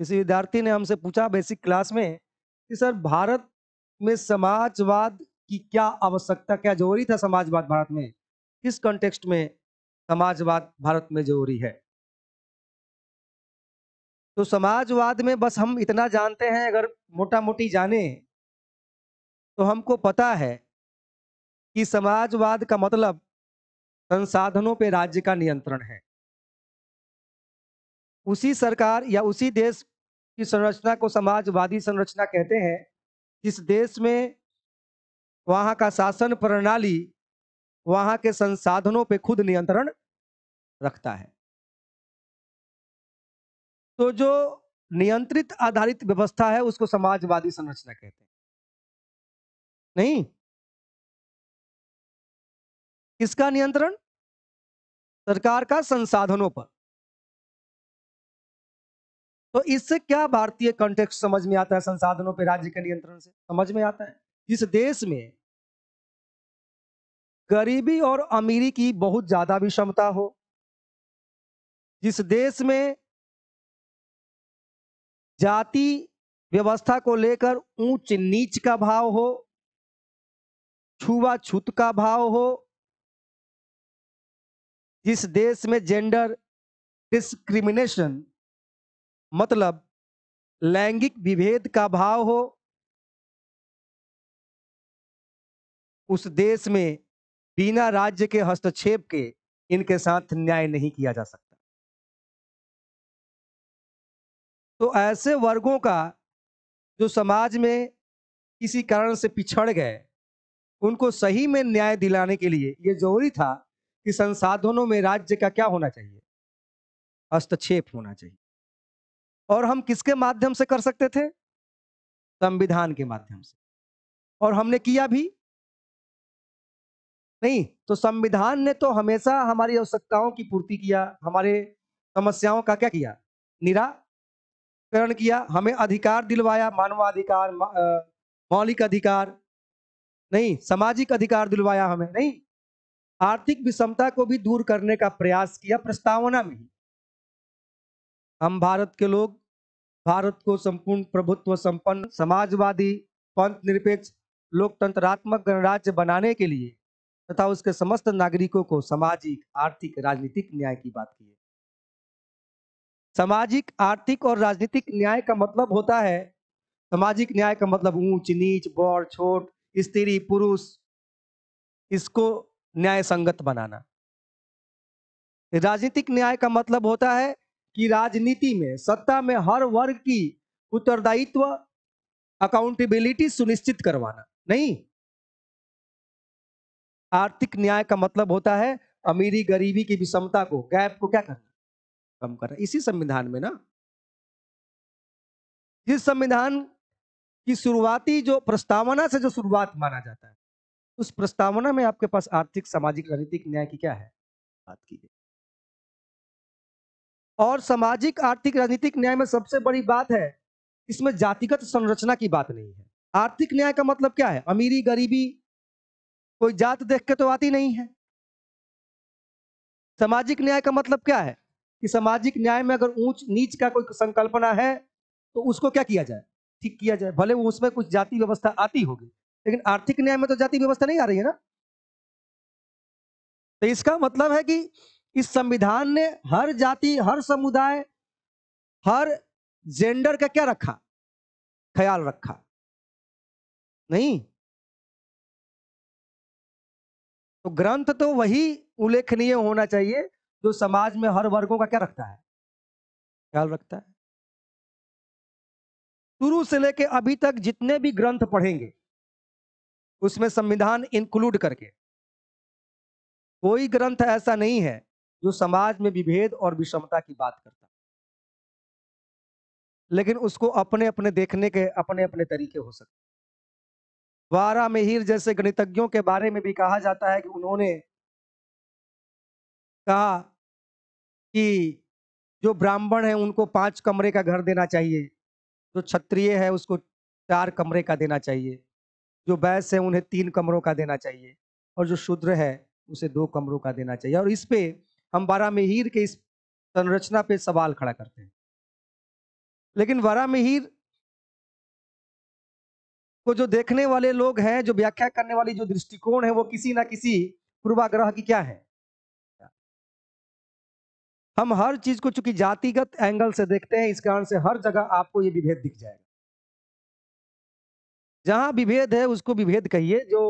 किसी विद्यार्थी ने हमसे पूछा बेसिक क्लास में कि सर भारत में समाजवाद की क्या आवश्यकता क्या जरूरी था समाजवाद भारत में किस कंटेक्स्ट में समाजवाद भारत में जरूरी है तो समाजवाद में बस हम इतना जानते हैं अगर मोटा मोटी जाने तो हमको पता है कि समाजवाद का मतलब संसाधनों पे राज्य का नियंत्रण है उसी सरकार या उसी देश की संरचना को समाजवादी संरचना कहते हैं जिस देश में वहाँ का शासन प्रणाली वहाँ के संसाधनों पे खुद नियंत्रण रखता है तो जो नियंत्रित आधारित व्यवस्था है उसको समाजवादी संरचना कहते हैं नहीं किसका नियंत्रण सरकार का संसाधनों पर तो इससे क्या भारतीय कॉन्टेक्स्ट समझ में आता है संसाधनों पर राज्य के नियंत्रण से समझ में आता है इस देश में गरीबी और अमीरी की बहुत ज्यादा विषमता हो जिस देश में जाति व्यवस्था को लेकर ऊंच नीच का भाव हो छुआछूत का भाव हो जिस देश में जेंडर डिस्क्रिमिनेशन मतलब लैंगिक विभेद का भाव हो उस देश में बिना राज्य के हस्तक्षेप के इनके साथ न्याय नहीं किया जा सकता तो ऐसे वर्गों का जो समाज में किसी कारण से पिछड़ गए उनको सही में न्याय दिलाने के लिए ये जरूरी था कि संसाधनों में राज्य का क्या होना चाहिए हस्तक्षेप होना चाहिए और हम किसके माध्यम से कर सकते थे संविधान के माध्यम से और हमने किया भी नहीं तो संविधान ने तो हमेशा हमारी आवश्यकताओं की पूर्ति किया हमारे समस्याओं का क्या किया निराकरण किया हमें अधिकार दिलवाया मानवाधिकार मौलिक अधिकार नहीं सामाजिक अधिकार दिलवाया हमें नहीं आर्थिक विषमता को भी दूर करने का प्रयास किया प्रस्तावना में हम भारत के लोग भारत को संपूर्ण प्रभुत्व संपन्न समाजवादी पंथ निरपेक्ष लोकतंत्रात्मक गणराज्य बनाने के लिए तथा उसके समस्त नागरिकों को सामाजिक आर्थिक राजनीतिक न्याय की बात की है सामाजिक आर्थिक और राजनीतिक न्याय का मतलब होता है सामाजिक न्याय का मतलब ऊंच नीच बौर छोट स्त्री पुरुष इसको न्याय संगत बनाना राजनीतिक न्याय का मतलब होता है कि राजनीति में सत्ता में हर वर्ग की उत्तरदायित्व अकाउंटेबिलिटी सुनिश्चित करवाना नहीं आर्थिक न्याय का मतलब होता है अमीरी गरीबी की विषमता को गैप को क्या करना कम करना इसी संविधान में ना जिस संविधान की शुरुआती जो प्रस्तावना से जो शुरुआत माना जाता है उस प्रस्तावना में आपके पास आर्थिक सामाजिक राजनीतिक न्याय की क्या है बात की गई और सामाजिक आर्थिक राजनीतिक न्याय में सबसे बड़ी बात है इसमें जातिगत संरचना की बात नहीं है आर्थिक न्याय का मतलब क्या है अमीरी गरीबी कोई जात देख के तो आती नहीं है सामाजिक न्याय का मतलब क्या है कि सामाजिक न्याय में अगर ऊंच नीच का कोई संकल्पना है तो उसको क्या किया जाए ठीक किया जाए भले वो उसमें कुछ जाति व्यवस्था आती होगी लेकिन आर्थिक न्याय में तो जाति व्यवस्था नहीं आ रही है ना तो इसका मतलब है कि इस संविधान ने हर जाति हर समुदाय हर जेंडर का क्या रखा ख्याल रखा नहीं तो ग्रंथ तो वही उल्लेखनीय होना चाहिए जो समाज में हर वर्गों का क्या रखता है ख्याल रखता है शुरू से लेके अभी तक जितने भी ग्रंथ पढ़ेंगे उसमें संविधान इंक्लूड करके कोई ग्रंथ ऐसा नहीं है जो समाज में विभेद और विषमता की बात करता लेकिन उसको अपने अपने देखने के अपने अपने तरीके हो सकते वारा मिहिर जैसे गणितज्ञों के बारे में भी कहा जाता है कि उन्होंने कहा कि जो ब्राह्मण है उनको पांच कमरे का घर देना चाहिए जो क्षत्रिय है उसको चार कमरे का देना चाहिए जो वैश्य है उन्हें तीन कमरों का देना चाहिए और जो शूद्र है उसे दो कमरों का देना चाहिए और इस पे हम बारा मिहिर के इस संरचना पे सवाल खड़ा करते हैं लेकिन बारा मिहिर को जो देखने वाले लोग हैं जो व्याख्या करने वाली जो दृष्टिकोण है वो किसी ना किसी पूर्वाग्रह की क्या है हम हर चीज को चूंकि जातिगत एंगल से देखते हैं इस कारण से हर जगह आपको ये विभेद दिख जाएगा जहां विभेद है उसको विभेद कहिए जो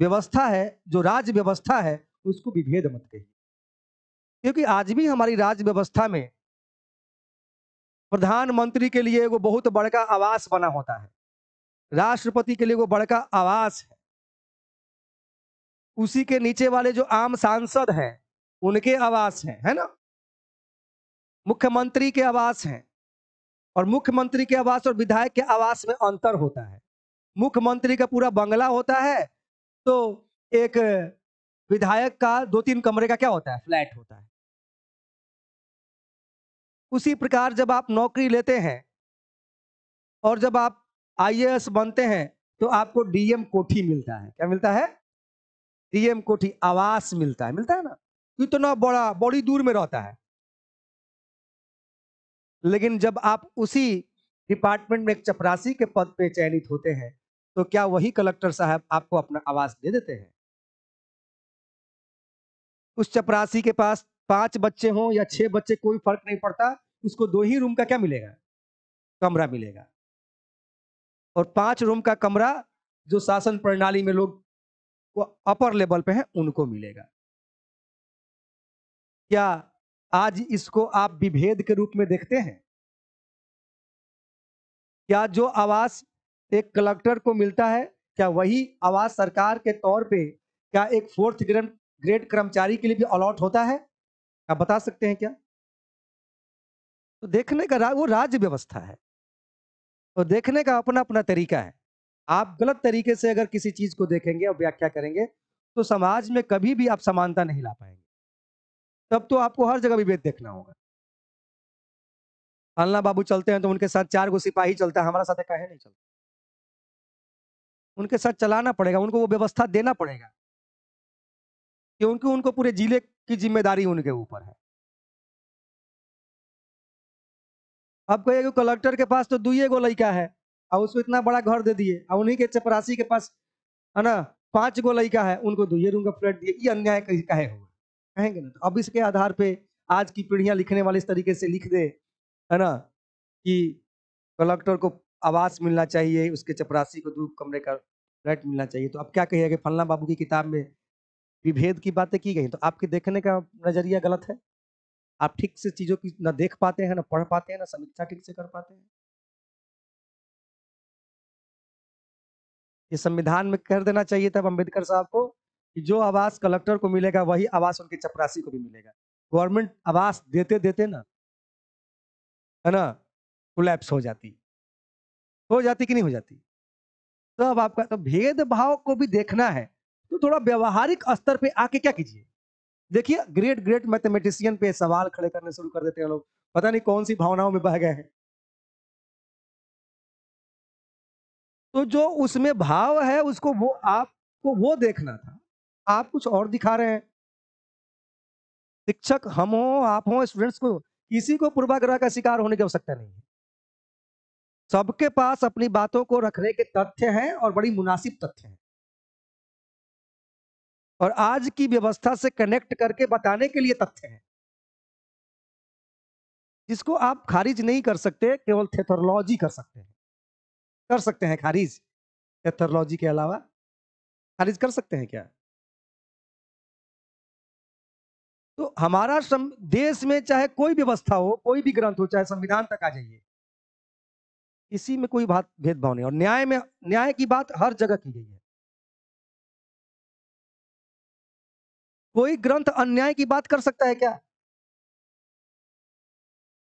व्यवस्था है जो राज्य व्यवस्था है उसको विभेद मत कहिए क्योंकि आज भी हमारी राज्य व्यवस्था में प्रधानमंत्री के लिए वो बहुत बड़का आवास बना होता है राष्ट्रपति के लिए वो बड़का आवास है उसी के नीचे वाले जो आम सांसद हैं उनके आवास हैं है ना मुख्यमंत्री के आवास हैं और मुख्यमंत्री के आवास और विधायक के आवास में अंतर होता है मुख्यमंत्री का पूरा बंगला होता है तो एक विधायक का दो तीन कमरे का क्या होता है फ्लैट होता है उसी प्रकार जब आप नौकरी लेते हैं और जब आप आईएएस बनते हैं तो आपको डीएम कोठी मिलता है क्या मिलता है डीएम कोठी आवास मिलता है मिलता है ना इतना बड़ा बड़ी दूर में रहता है लेकिन जब आप उसी डिपार्टमेंट में एक चपरासी के पद पे चयनित होते हैं तो क्या वही कलेक्टर साहब आपको अपना आवास दे देते हैं उस चपरासी के पास पांच बच्चे हों या छह बच्चे कोई फर्क नहीं पड़ता उसको दो ही रूम का क्या मिलेगा कमरा मिलेगा और पांच रूम का कमरा जो शासन प्रणाली में लोग को अपर लेवल पे है उनको मिलेगा क्या आज इसको आप विभेद के रूप में देखते हैं क्या जो आवास एक कलेक्टर को मिलता है क्या वही आवास सरकार के तौर पे क्या एक फोर्थ ग्रेड ग्रेड कर्मचारी के लिए भी अलॉट होता है आप बता सकते हैं क्या तो देखने का रा, वो राज्य व्यवस्था है तो देखने का अपना अपना तरीका है आप गलत तरीके से अगर किसी चीज को देखेंगे और व्याख्या करेंगे तो समाज में कभी भी आप समानता नहीं ला पाएंगे तब तो आपको हर जगह विभेद देखना होगा फलना बाबू चलते हैं तो उनके साथ चार गो सिपाही चलता है हमारा साथ कहे नहीं चलता उनके साथ चलाना पड़ेगा उनको वो व्यवस्था देना पड़ेगा क्योंकि उनको पूरे जिले की जिम्मेदारी उनके ऊपर है अब कहिए कलेक्टर के पास तो दुए गो लड़का है और उसको इतना बड़ा घर दे दिए और उन्हीं के चपरासी के पास है ना पांच गो लड़का है उनको दुए रूम का फ्लैट दिए ये अन्याय कहे हुआ कहेंगे ना तो अब इसके आधार पे आज की पीढ़ियां लिखने वाले इस तरीके से लिख दे है ना कि कलेक्टर को आवास मिलना चाहिए उसके चपरासी को दो कमरे का फ्लैट मिलना चाहिए तो अब क्या कहिएगा फलना बाबू की किताब में विभेद की बातें की गई तो आपके देखने का नजरिया गलत है आप ठीक से चीजों की ना देख पाते हैं ना पढ़ पाते हैं ना समीक्षा ठीक से कर पाते हैं ये संविधान में कर देना चाहिए था अंबेडकर साहब को कि जो आवास कलेक्टर को मिलेगा वही आवास उनके चपरासी को भी मिलेगा गवर्नमेंट आवास देते देते ना है ना कोलैप्स हो जाती हो जाती कि नहीं हो जाती तो अब आपका तो भेदभाव को भी देखना है तो थोड़ा व्यवहारिक स्तर पे आके क्या कीजिए देखिए ग्रेट ग्रेट मैथमेटिशियन पे सवाल खड़े करने शुरू कर देते हैं लोग पता नहीं कौन सी भावनाओं में बह गए हैं तो जो उसमें भाव है उसको वो आपको वो देखना था आप कुछ और दिखा रहे हैं शिक्षक हम हो आप हो स्टूडेंट्स को किसी को पूर्वाग्रह का शिकार होने की आवश्यकता नहीं है सबके पास अपनी बातों को रखने के तथ्य हैं और बड़ी मुनासिब तथ्य हैं और आज की व्यवस्था से कनेक्ट करके बताने के लिए तथ्य है जिसको आप खारिज नहीं कर सकते केवल थेथरोलॉजी कर सकते हैं कर सकते हैं खारिज थेथोलॉजी के अलावा खारिज कर सकते हैं क्या तो हमारा देश में चाहे कोई व्यवस्था हो कोई भी ग्रंथ हो चाहे संविधान तक आ जाइए इसी में कोई बात भेदभाव नहीं और न्याय में न्याय की बात हर जगह की गई है कोई ग्रंथ अन्याय की बात कर सकता है क्या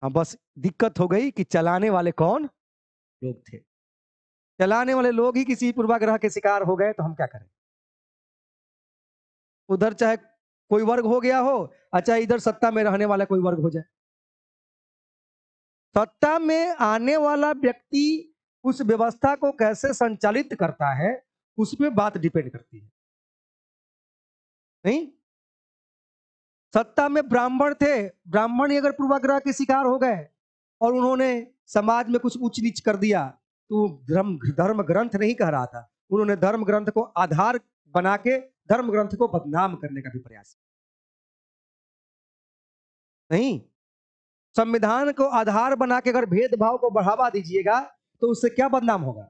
हाँ बस दिक्कत हो गई कि चलाने वाले कौन लोग थे चलाने वाले लोग ही किसी पूर्वाग्रह के शिकार हो गए तो हम क्या करें उधर चाहे कोई वर्ग हो गया हो अच्छा इधर सत्ता में रहने वाला कोई वर्ग हो जाए सत्ता में आने वाला व्यक्ति उस व्यवस्था को कैसे संचालित करता है उस पर बात डिपेंड करती है नहीं सत्ता में ब्राह्मण थे ब्राह्मण ही अगर पूर्वाग्रह के शिकार हो गए और उन्होंने समाज में कुछ ऊंच नीच कर दिया तो धर्म धर्म ग्रंथ नहीं कह रहा था उन्होंने धर्म ग्रंथ को आधार बना के धर्म ग्रंथ को बदनाम करने का भी प्रयास नहीं संविधान को आधार बना के अगर भेदभाव को बढ़ावा दीजिएगा तो उससे क्या बदनाम होगा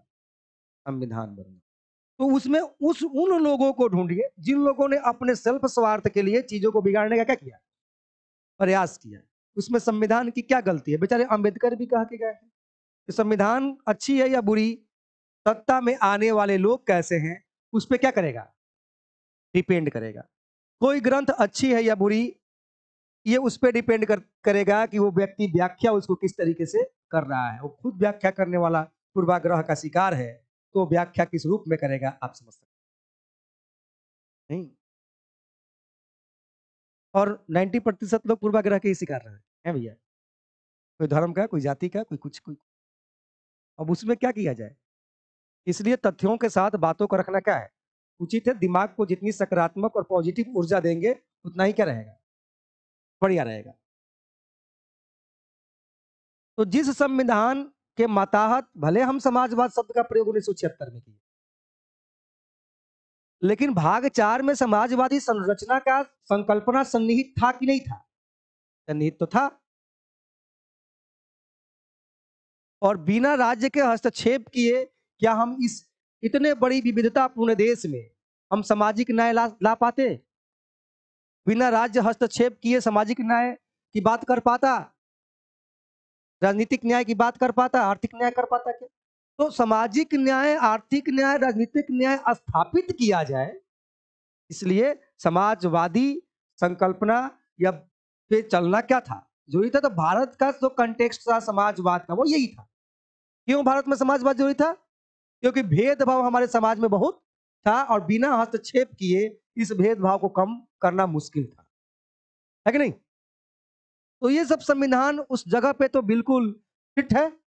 संविधान बदनाम तो उसमें उस उन लोगों को ढूंढिए जिन लोगों ने अपने सेल्फ स्वार्थ के लिए चीजों को बिगाड़ने का क्या किया प्रयास किया उसमें संविधान की क्या गलती है बेचारे अंबेडकर भी कहा के गए हैं कि संविधान अच्छी है या बुरी सत्ता में आने वाले लोग कैसे हैं उस पर क्या करेगा डिपेंड करेगा कोई ग्रंथ अच्छी है या बुरी ये उस पर डिपेंड कर, करेगा कि वो व्यक्ति व्याख्या उसको किस तरीके से कर रहा है वो खुद व्याख्या करने वाला पूर्वाग्रह का शिकार है तो व्याख्या किस रूप में करेगा आप समझ सकते नहीं और 90 प्रतिशत लोग पूर्वाग्रह के ही शिकार रहे हैं भैया कोई धर्म का कोई जाति का कोई कुछ कोई अब उसमें क्या किया जाए इसलिए तथ्यों के साथ बातों को रखना क्या है उचित है दिमाग को जितनी सकारात्मक और पॉजिटिव ऊर्जा देंगे उतना ही क्या रहेगा बढ़िया रहेगा तो जिस संविधान के मताहत भले हम समाजवाद शब्द का प्रयोग उन्नीस में किए लेकिन भाग चार में समाजवादी संरचना का संकल्पना सन्निहित था कि नहीं था सन्निहित तो था और बिना राज्य के हस्तक्षेप किए क्या हम इस इतने बड़ी विविधतापूर्ण देश में हम सामाजिक न्याय ला, ला पाते बिना राज्य हस्तक्षेप किए सामाजिक न्याय की बात कर पाता राजनीतिक न्याय की बात कर पाता आर्थिक न्याय कर पाता क्या तो सामाजिक न्याय आर्थिक न्याय राजनीतिक न्याय स्थापित किया जाए इसलिए समाजवादी संकल्पना या पे चलना क्या था जरूरी था तो भारत का जो कंटेक्स्ट था समाजवाद का वो यही था क्यों भारत में समाजवाद जरूरी था क्योंकि भेदभाव हमारे समाज में बहुत था और बिना हस्तक्षेप किए इस भेदभाव को कम करना मुश्किल था है कि नहीं तो ये सब संविधान उस जगह पे तो बिल्कुल फिट है